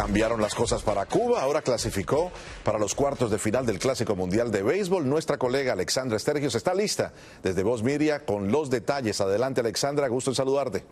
Cambiaron las cosas para Cuba, ahora clasificó para los cuartos de final del Clásico Mundial de Béisbol. Nuestra colega Alexandra Estergios está lista desde Voz Miria con los detalles. Adelante Alexandra, gusto en saludarte.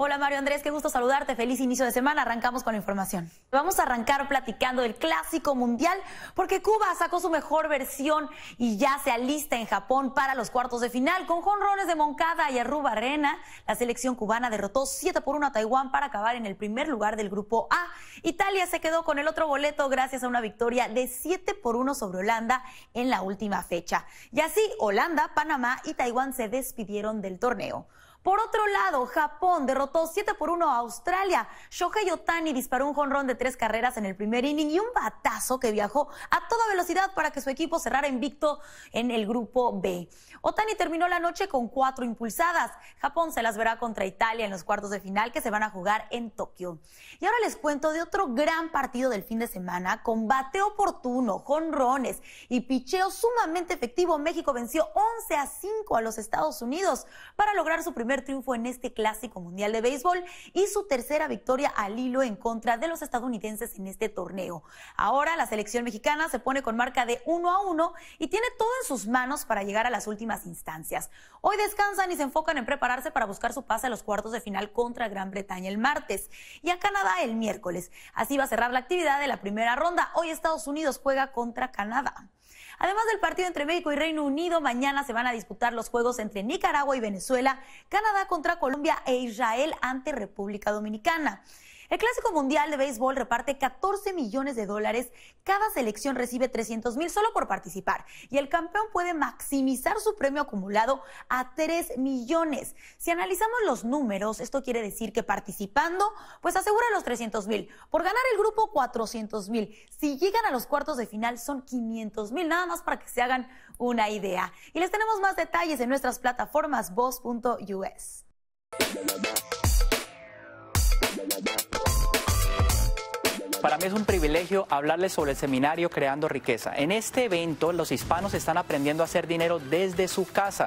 Hola Mario Andrés, qué gusto saludarte. Feliz inicio de semana. Arrancamos con la información. Vamos a arrancar platicando del clásico mundial porque Cuba sacó su mejor versión y ya se alista en Japón para los cuartos de final. Con jonrones de Moncada y Arruba Arena, la selección cubana derrotó 7 por 1 a Taiwán para acabar en el primer lugar del grupo A. Italia se quedó con el otro boleto gracias a una victoria de 7 por 1 sobre Holanda en la última fecha. Y así Holanda, Panamá y Taiwán se despidieron del torneo. Por otro lado, Japón derrotó 7 por 1 a Australia. Shohei Otani disparó un jonrón de tres carreras en el primer inning y un batazo que viajó a toda velocidad para que su equipo cerrara invicto en el grupo B. Otani terminó la noche con cuatro impulsadas. Japón se las verá contra Italia en los cuartos de final que se van a jugar en Tokio. Y ahora les cuento de otro gran partido del fin de semana Combate oportuno, jonrones y picheo sumamente efectivo. México venció 11 a 5 a los Estados Unidos para lograr su primer primer triunfo en este clásico mundial de béisbol y su tercera victoria al hilo en contra de los estadounidenses en este torneo. Ahora la selección mexicana se pone con marca de 1 a 1 y tiene todo en sus manos para llegar a las últimas instancias. Hoy descansan y se enfocan en prepararse para buscar su pase a los cuartos de final contra Gran Bretaña el martes y a Canadá el miércoles. Así va a cerrar la actividad de la primera ronda. Hoy Estados Unidos juega contra Canadá. Además del partido entre México y Reino Unido, mañana se van a disputar los juegos entre Nicaragua y Venezuela, Canadá contra Colombia e Israel ante República Dominicana. El Clásico Mundial de Béisbol reparte 14 millones de dólares. Cada selección recibe 300 mil solo por participar. Y el campeón puede maximizar su premio acumulado a 3 millones. Si analizamos los números, esto quiere decir que participando, pues asegura los 300 mil. Por ganar el grupo, 400 mil. Si llegan a los cuartos de final, son 500 mil. Nada más para que se hagan una idea. Y les tenemos más detalles en nuestras plataformas voz.us. Para mí es un privilegio hablarles sobre el seminario Creando Riqueza. En este evento los hispanos están aprendiendo a hacer dinero desde su casa